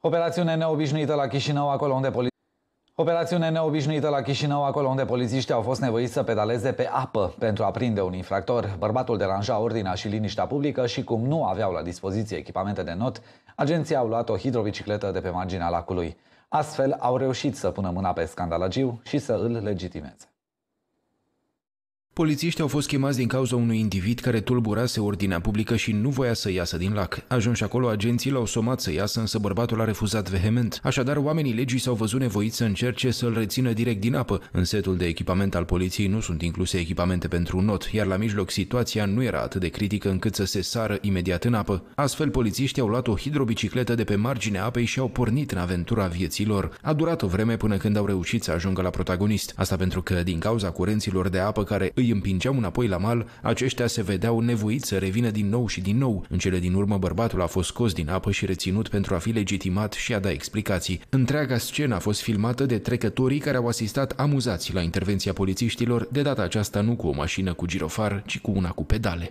Operațiune neobișnuită la Chișinău, acolo unde poli... Operațiune neobișnuită la Chișinău, acolo unde polițiștii au fost nevoiți să pedaleze pe apă pentru a prinde un infractor. Bărbatul deranja ordinea și liniștea publică și cum nu aveau la dispoziție echipamente de not, agenția au luat o hidrobicicletă de pe marginea lacului. Astfel au reușit să pună mâna pe scandalagiu și să îl legitimeze. Polițiștii au fost chemați din cauza unui individ care tulburase ordinea publică și nu voia să iasă din lac. Ajunși acolo, agenții l-au somat să iasă, însă bărbatul a refuzat vehement. Așadar, oamenii legii s-au văzut nevoiți să încerce să-l rețină direct din apă. În setul de echipament al poliției nu sunt incluse echipamente pentru not, iar la mijloc situația nu era atât de critică încât să se sară imediat în apă. Astfel, polițiștii au luat o hidrobicicletă de pe marginea apei și au pornit în aventura vieților. A durat o vreme până când au reușit să ajungă la protagonist. Asta pentru că, din cauza curenților de apă care îi îi împingeau înapoi la mal, aceștia se vedeau nevoiți să revină din nou și din nou. În cele din urmă, bărbatul a fost scos din apă și reținut pentru a fi legitimat și a da explicații. Întreaga scenă a fost filmată de trecătorii care au asistat amuzați la intervenția polițiștilor, de data aceasta nu cu o mașină cu girofar, ci cu una cu pedale.